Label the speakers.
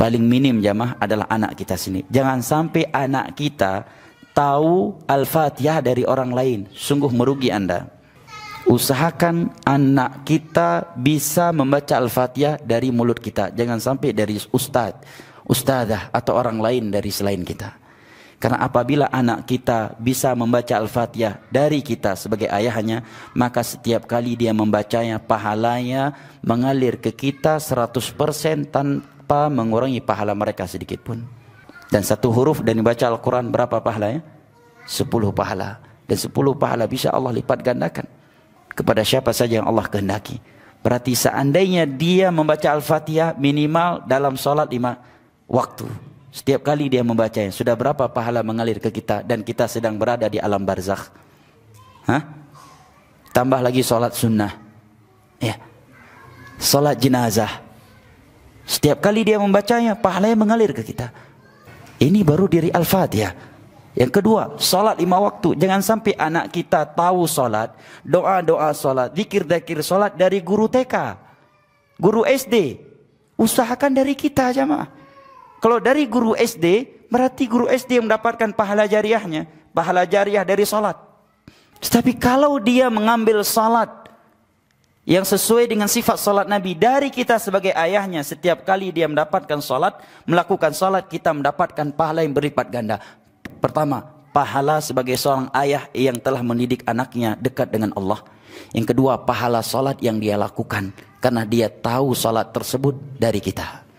Speaker 1: paling minim jamaah adalah anak kita sini. Jangan sampai anak kita tahu Al-Fatihah dari orang lain. Sungguh merugi Anda. Usahakan anak kita bisa membaca Al-Fatihah dari mulut kita. Jangan sampai dari ustadz, ustadzah atau orang lain dari selain kita. Karena apabila anak kita bisa membaca Al-Fatihah dari kita sebagai ayahnya, maka setiap kali dia membacanya, pahalanya mengalir ke kita 100% tanpa mengurangi pahala mereka sedikit pun. Dan satu huruf dan dibaca Al-Quran berapa pahalanya? 10 pahala. Dan 10 pahala bisa Allah lipat gandakan kepada siapa saja yang Allah kehendaki. Berarti seandainya dia membaca Al-Fatihah minimal dalam sholat lima waktu setiap kali dia membacanya, sudah berapa pahala mengalir ke kita dan kita sedang berada di alam barzakh? Hah? Tambah lagi sholat sunnah. Ya. Sholat jenazah. Setiap kali dia membacanya, pahalanya mengalir ke kita. Ini baru diri Al-Fatihah. Yang kedua, sholat lima waktu. Jangan sampai anak kita tahu sholat, doa-doa sholat, zikir-zikir sholat dari guru TK, guru SD. Usahakan dari kita jemaah. Kalau dari guru SD, berarti guru SD mendapatkan pahala jariahnya. Pahala jariah dari salat. Tetapi kalau dia mengambil salat yang sesuai dengan sifat salat Nabi dari kita sebagai ayahnya setiap kali dia mendapatkan salat, melakukan salat kita mendapatkan pahala yang berlipat ganda. Pertama, pahala sebagai seorang ayah yang telah mendidik anaknya dekat dengan Allah. Yang kedua, pahala salat yang dia lakukan karena dia tahu salat tersebut dari kita.